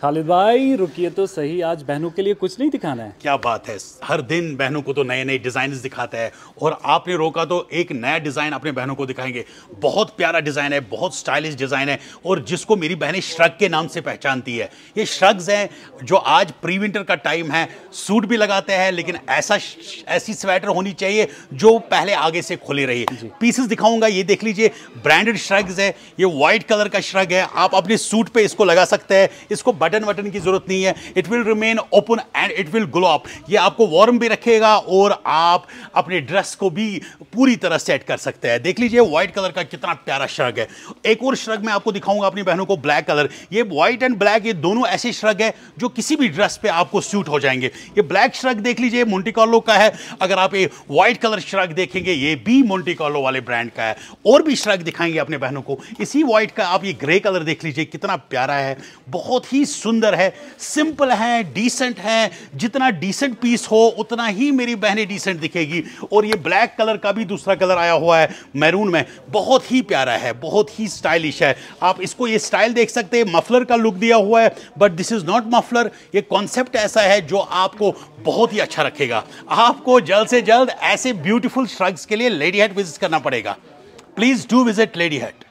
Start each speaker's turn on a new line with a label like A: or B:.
A: खालिद भाई रुकिए तो सही आज बहनों के लिए कुछ नहीं दिखाना है क्या बात है हर दिन बहनों को तो नए नए डिजाइन दिखाता है और आपने रोका तो एक नया डिजाइन अपने बहनों को दिखाएंगे बहुत प्यारा डिजाइन है बहुत स्टाइलिश डिजाइन है और जिसको मेरी बहनें श्रग के नाम से पहचानती है ये श्रग्स हैं जो आज प्री विंटर का टाइम है सूट भी लगाते हैं लेकिन ऐसा ऐसी स्वेटर होनी चाहिए जो पहले आगे से खुले रही पीसेस दिखाऊंगा ये देख लीजिए ब्रांडेड श्रग्स है ये व्हाइट कलर का श्रग है आप अपने सूट पर इसको लगा सकते हैं इसको बटन वटन की जरूरत नहीं है it will remain open and it will glow up ये आपको वार्म भी रखेगा और आप अपने ड्रेस को भी पूरी तरह सेट कर सकते हैं देख लीजिए व्हाइट कलर का कितना प्यारा श्रग है एक और श्रग मैं आपको दिखाऊंगा अपनी बहनों को ब्लैक कलर ये व्हाइट एंड ब्लैक ये दोनों ऐसे श्रग है जो किसी भी ड्रेस पे आपको सूट हो जाएंगे ये ब्लैक श्रग देख लीजिए मोन्टिकॉलो का है अगर आप ये व्हाइट कलर श्रग देखेंगे ये भी मोन्टिकॉलो वाले ब्रांड का है और भी श्रग दिखाएंगे अपने बहनों को इसी व्हाइट का आप ये ग्रे कलर देख लीजिए कितना प्यारा है बहुत ही सुंदर है सिंपल है डिसेंट है जितना डिसेंट पीस हो उतना ही मेरी बहने डिसेंट दिखेगी और ये ब्लैक कलर का भी दूसरा कलर आया हुआ है मैरून में बहुत ही प्यारा है बहुत ही स्टाइलिश है आप इसको ये स्टाइल देख सकते हैं मफलर का लुक दिया हुआ है but this is not muffler ये कॉन्सेप्ट ऐसा है जो आपको बहुत ही अच्छा रखेगा आपको जल्द से जल्द ऐसे ब्यूटीफुल श्रग्स के लिए लेडी हेट विजिट करना पड़ेगा please do visit lady hate